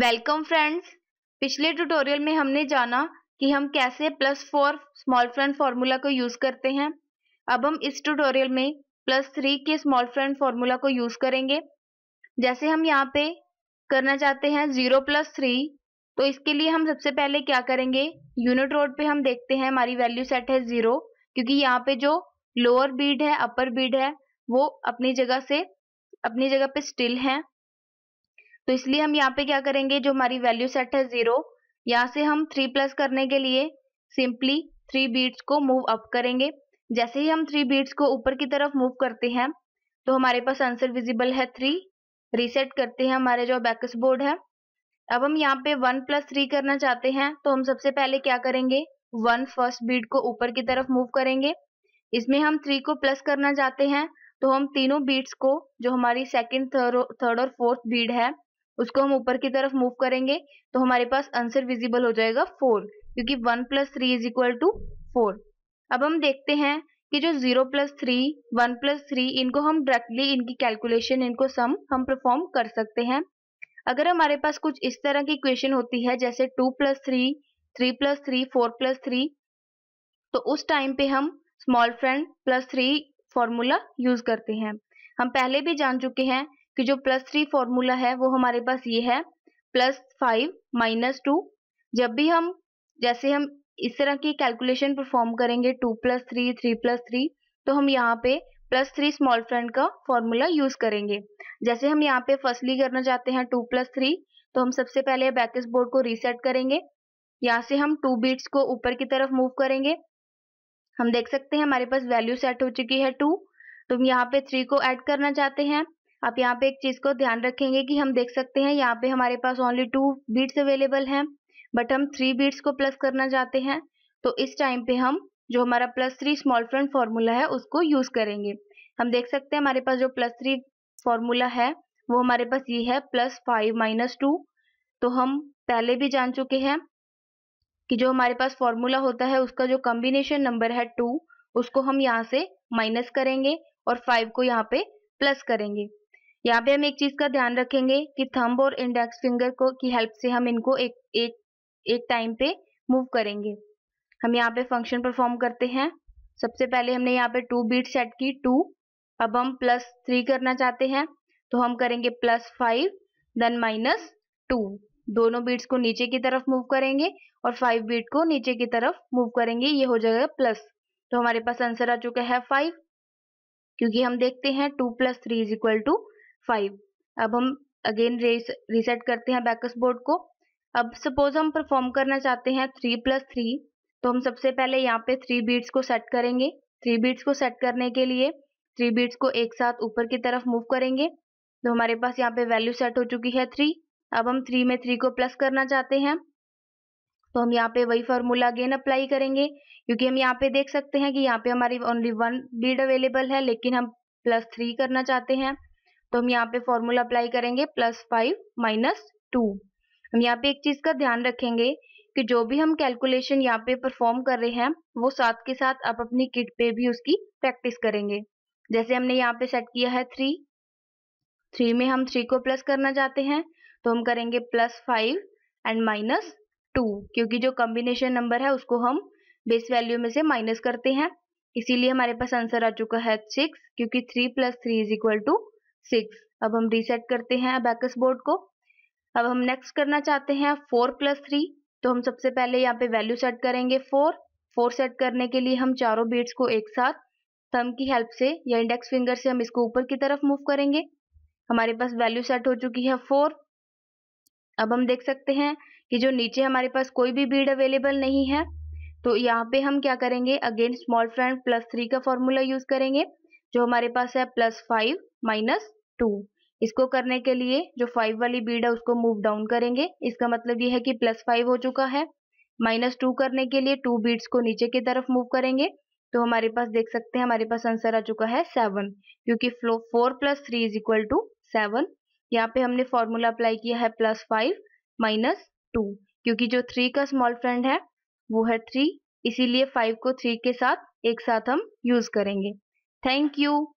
welcome friends पिछले tutorial में हमने जाना कि हम कैसे plus four small friend formula को यूज करते हैं अब हम इस ट्यूटोरियल में प्लस थ्री के स्मॉल फ्रेंड फॉर्मूला को यूज करेंगे जैसे हम यहाँ पे करना चाहते हैं जीरो प्लस थ्री तो इसके लिए हम सबसे पहले क्या करेंगे यूनिट रोड पे हम देखते हैं हमारी वैल्यू सेट है जीरो क्योंकि यहाँ पे जो लोअर बीड है अपर बीड है वो अपनी जगह से अपनी जगह पे स्टिल है तो इसलिए हम यहाँ पे क्या करेंगे जो हमारी वैल्यू सेट है जीरो यहाँ से हम थ्री प्लस करने के लिए सिंपली थ्री बीट्स को मूव अप करेंगे जैसे ही हम थ्री बीट्स को ऊपर की तरफ मूव करते हैं तो हमारे पास आंसर विजिबल है थ्री रीसेट करते हैं हमारे जो बैकस बोर्ड है अब हम यहाँ पे वन प्लस थ्री करना चाहते हैं तो हम सबसे पहले क्या करेंगे वन फर्स्ट बीट को ऊपर की तरफ मूव करेंगे इसमें हम थ्री को प्लस करना चाहते हैं तो हम तीनों बीट्स को जो हमारी सेकेंड थर्ड और फोर्थ बीट है उसको हम ऊपर की तरफ मूव करेंगे तो हमारे पास आंसर विजिबल हो जाएगा फोर क्योंकि one plus three is equal to four अब हम देखते हैं कि जो zero plus three one plus three इनको हम डायरेक्टली इनकी कैलकुलेशन इनको सम हम परफॉर्म कर सकते हैं अगर हमारे पास कुछ इस तरह की इक्वेशन होती है जैसे two plus three three plus three four plus three तो उस टाइम पे हम small friend plus three formula use करते हैं हम पहले भी जान चुके हैं कि जो प्लस थ्री फॉर्मूला है वो हमारे पास ये है प्लस फाइव माइनस टू जब भी हम जैसे हम इस तरह की कैलकुलेशन परफॉर्म करेंगे two plus three three plus three तो हम यहाँ पे प्लस थ्री स्मॉल फ्रेंड का फॉर्मूला यूज करेंगे जैसे हम यहाँ पे फर्स्टली करना चाहते हैं टू प्लस थ्री तो हम सबसे पहले बैकस बोर्ड को रीसेट करेंगे यहाँ से हम टू बीट्स को ऊपर की तरफ मूव करेंगे हम देख सकते हैं हमारे पास वैल्यू सेट हो चुकी है टू तो हम यहाँ पे थ्री को ऐड करना चाहते हैं आप यहाँ पे एक चीज को ध्यान रखेंगे कि हम देख सकते हैं यहाँ पे हमारे पास ओनली टू बीट्स अवेलेबल हैं बट हम थ्री बीट्स को प्लस करना चाहते हैं तो इस टाइम पे हम जो हमारा plus three small friend formula है उसको यूज करेंगे हम देख सकते हैं हमारे पास जो प्लस थ्री फॉर्मूला है वो हमारे पास ये है प्लस फाइव माइनस टू तो हम पहले भी जान चुके हैं कि जो हमारे पास फॉर्मूला होता है उसका जो कॉम्बिनेशन नंबर है टू उसको हम यहाँ से माइनस करेंगे और फाइव को यहाँ पे प्लस करेंगे यहाँ पे हम एक चीज का ध्यान रखेंगे कि थंब और इंडेक्स फिंगर को की हेल्प से हम इनको एक एक एक टाइम पे मूव करेंगे हम यहाँ पे फंक्शन परफॉर्म करते हैं सबसे पहले हमने यहाँ पे टू बीट सेट की टू अब हम प्लस थ्री करना चाहते हैं तो हम करेंगे plus five then minus two दोनों बीट्स को नीचे की तरफ मूव करेंगे और फाइव बीट को नीचे की तरफ मूव करेंगे ये हो जाएगा प्लस तो हमारे पास आंसर आ चुका है फाइव क्योंकि हम देखते हैं two plus three is equal to five अब हम अगेन रीसेट रिसेट करते हैं बैकस बोर्ड को अब सपोज हम परफॉर्म करना चाहते हैं थ्री प्लस थ्री तो हम सबसे पहले यहाँ पे थ्री बीट्स को सेट करेंगे थ्री बीट्स को सेट करने के लिए थ्री बीट्स को एक साथ ऊपर की तरफ मूव करेंगे तो हमारे पास यहाँ पे वैल्यू सेट हो चुकी है थ्री अब हम थ्री में थ्री को प्लस करना चाहते हैं तो हम यहाँ पे वही फार्मूला अगेन अप्लाई करेंगे क्योंकि हम यहाँ पे देख सकते हैं कि यहाँ पे हमारी ओनली वन बीड अवेलेबल है लेकिन हम प्लस थ्री करना चाहते हैं तो हम यहाँ पे फॉर्मूला अप्लाई करेंगे प्लस फाइव माइनस टू हम यहाँ पे एक चीज का ध्यान रखेंगे कि जो भी हम कैलकुलेशन यहाँ पे परफॉर्म कर रहे हैं वो साथ के साथ आप अपनी किट पे भी उसकी प्रैक्टिस करेंगे जैसे हमने यहाँ पे सेट किया है थ्री थ्री में हम थ्री को प्लस करना चाहते हैं तो हम करेंगे plus five and minus two क्योंकि जो कॉम्बिनेशन नंबर है उसको हम बेस वैल्यू में से माइनस करते हैं इसीलिए हमारे पास आंसर आ चुका है सिक्स क्योंकि three plus three is equal to six अब हम रीसेट करते हैं बैकस बोर्ड को अब हम नेक्स्ट करना चाहते हैं फोर प्लस थ्री तो हम सबसे पहले यहाँ पे वैल्यू सेट करेंगे फोर फोर सेट करने के लिए हम चारों बीट्स को एक साथ थम की हेल्प से या इंडेक्स फिंगर से हम इसको ऊपर की तरफ मूव करेंगे हमारे पास वैल्यू सेट हो चुकी है फोर अब हम देख सकते हैं कि जो नीचे हमारे पास कोई भी बीड अवेलेबल नहीं है तो यहाँ पे हम क्या करेंगे again small friend plus three का फॉर्मूला यूज करेंगे जो हमारे पास है प्लस फाइव माइनस टू इसको करने के लिए जो फाइव वाली बीड है उसको मूव डाउन करेंगे इसका मतलब ये है कि प्लस फाइव हो चुका है माइनस टू करने के लिए टू बीड्स को नीचे की तरफ मूव करेंगे तो हमारे पास देख सकते हैं हमारे पास आंसर आ चुका है सेवन क्योंकि फ्लो four plus three is equal to seven यहाँ पे हमने फॉर्मूला अप्लाई किया है प्लस फाइव माइनस टू क्योंकि जो थ्री का स्मॉल फ्रेंड है वो है थ्री इसीलिए फाइव को थ्री के साथ एक साथ हम यूज करेंगे थैंक यू